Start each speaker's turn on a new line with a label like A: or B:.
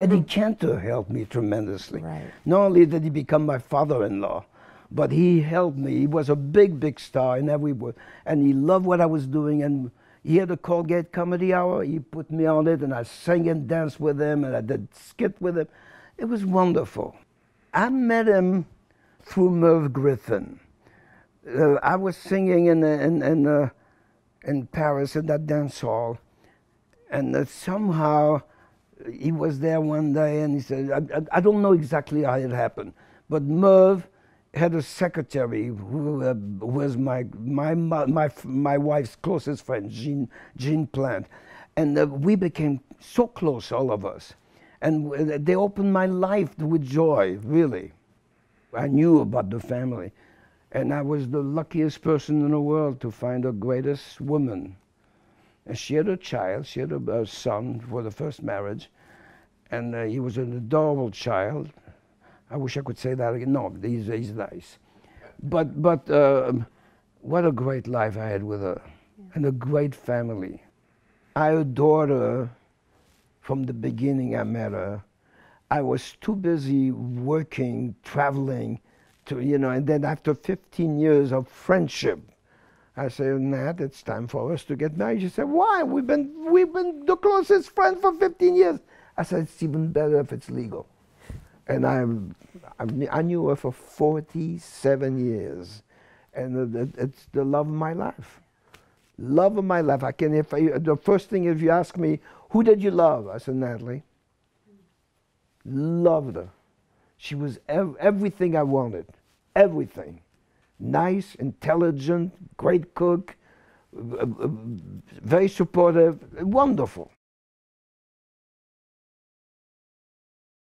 A: Eddie mm-hmm. Cantor helped me tremendously. Right. Not only did he become my father-in-law, but he helped me. He was a big, big star in every word, and he loved what I was doing. And he had a Colgate Comedy Hour. He put me on it, and I sang and danced with him, and I did skit with him. It was wonderful. I met him through Merv Griffin. Uh, I was singing in uh, in in, uh, in Paris in that dance hall, and uh, somehow he was there one day and he said, I, I, I don't know exactly how it happened, but Merv had a secretary who uh, was my, my, my, my, wife's closest friend, Jean, Jean Plant. And uh, we became so close, all of us. And uh, they opened my life with joy, really. I knew about the family. And I was the luckiest person in the world to find the greatest woman she had a child, she had a, a son for the first marriage, and uh, he was an adorable child. I wish I could say that again. No, he's, he's nice. But, but uh, what a great life I had with her yeah. and a great family. I adored her from the beginning I met her. I was too busy working, traveling, to, you know, and then after 15 years of friendship, I said, Nat, it's time for us to get married. She said, Why? We've been we've been the closest friends for 15 years. I said, It's even better if it's legal. And I, I, I knew her for 47 years, and it, it's the love of my life. Love of my life. I can. If I, the first thing, if you ask me, who did you love? I said, Natalie. Loved her. She was ev everything I wanted. Everything nice, intelligent, great cook, very supportive, wonderful.